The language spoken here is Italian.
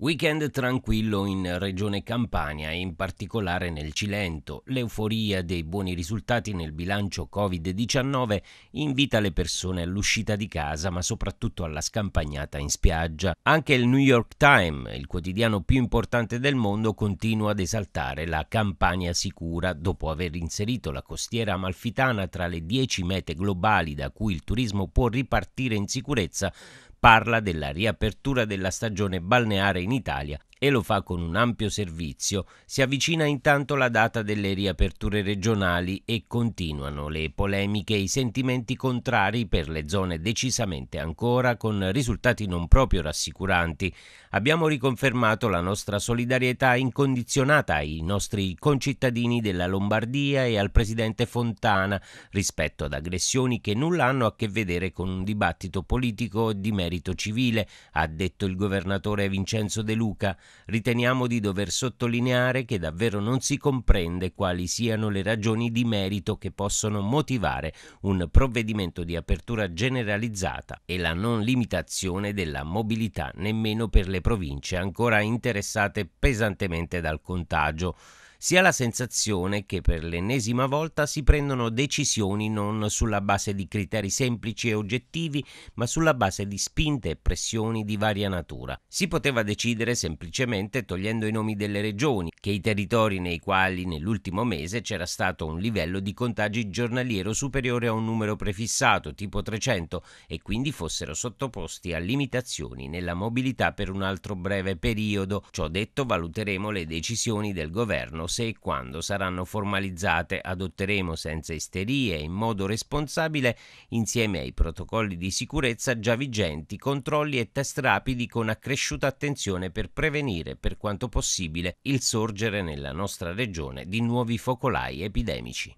Weekend tranquillo in Regione Campania e in particolare nel Cilento. L'euforia dei buoni risultati nel bilancio Covid-19 invita le persone all'uscita di casa ma soprattutto alla scampagnata in spiaggia. Anche il New York Times, il quotidiano più importante del mondo, continua ad esaltare la Campania sicura dopo aver inserito la costiera amalfitana tra le 10 mete globali da cui il turismo può ripartire in sicurezza parla della riapertura della stagione balneare in Italia e lo fa con un ampio servizio, si avvicina intanto la data delle riaperture regionali e continuano le polemiche e i sentimenti contrari per le zone decisamente ancora con risultati non proprio rassicuranti. Abbiamo riconfermato la nostra solidarietà incondizionata ai nostri concittadini della Lombardia e al presidente Fontana rispetto ad aggressioni che nulla hanno a che vedere con un dibattito politico di merito civile, ha detto il governatore Vincenzo De Luca riteniamo di dover sottolineare che davvero non si comprende quali siano le ragioni di merito che possono motivare un provvedimento di apertura generalizzata e la non limitazione della mobilità nemmeno per le province ancora interessate pesantemente dal contagio si ha la sensazione che per l'ennesima volta si prendono decisioni non sulla base di criteri semplici e oggettivi, ma sulla base di spinte e pressioni di varia natura. Si poteva decidere semplicemente togliendo i nomi delle regioni, che i territori nei quali nell'ultimo mese c'era stato un livello di contagi giornaliero superiore a un numero prefissato, tipo 300, e quindi fossero sottoposti a limitazioni nella mobilità per un altro breve periodo. Ciò detto, valuteremo le decisioni del governo se e quando saranno formalizzate adotteremo senza isterie e in modo responsabile, insieme ai protocolli di sicurezza già vigenti, controlli e test rapidi con accresciuta attenzione per prevenire per quanto possibile il sorgere nella nostra regione di nuovi focolai epidemici.